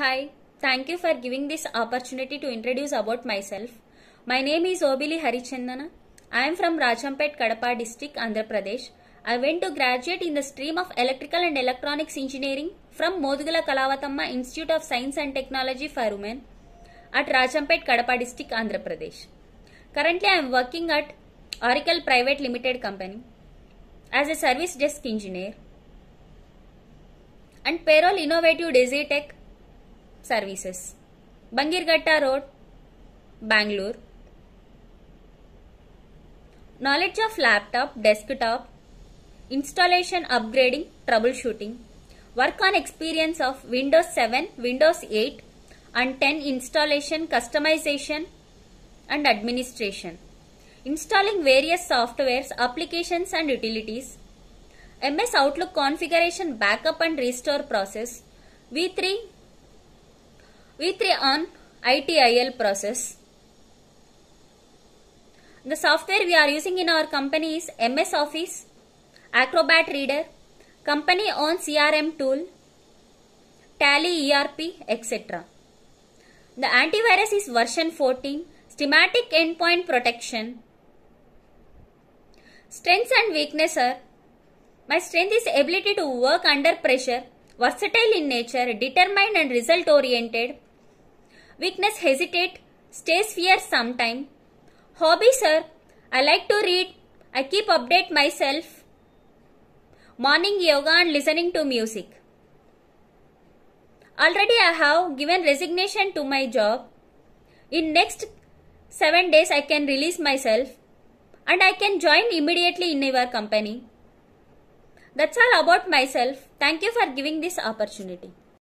Hi, thank you for giving this opportunity to introduce about myself. My name is Obili Harichandana. I am from Rajampet, Kadapa district, Andhra Pradesh. I went to graduate in the stream of Electrical and Electronics Engineering from Modugala Kalavatamma Institute of Science and Technology for Women at Rajampet, Kadapa district, Andhra Pradesh. Currently, I am working at Oracle Private Limited Company as a service desk engineer and Perol Innovative Desi Tech services. Bangirgatta Road, Bangalore. Knowledge of laptop, desktop, installation, upgrading, troubleshooting. Work on experience of Windows 7, Windows 8 and 10 installation, customization and administration. Installing various softwares, applications and utilities. MS Outlook configuration backup and restore process. V3 V3 on ITIL process. The software we are using in our company is MS Office, Acrobat Reader, company owned CRM tool, Tally ERP, etc. The antivirus is version 14, Schematic Endpoint Protection. Strengths and weaknesses are My strength is ability to work under pressure, versatile in nature, determined and result oriented, Witness hesitate, stays fear sometime. Hobby, sir, I like to read, I keep update myself. Morning yoga and listening to music. Already I have given resignation to my job. In next 7 days I can release myself and I can join immediately in your company. That's all about myself. Thank you for giving this opportunity.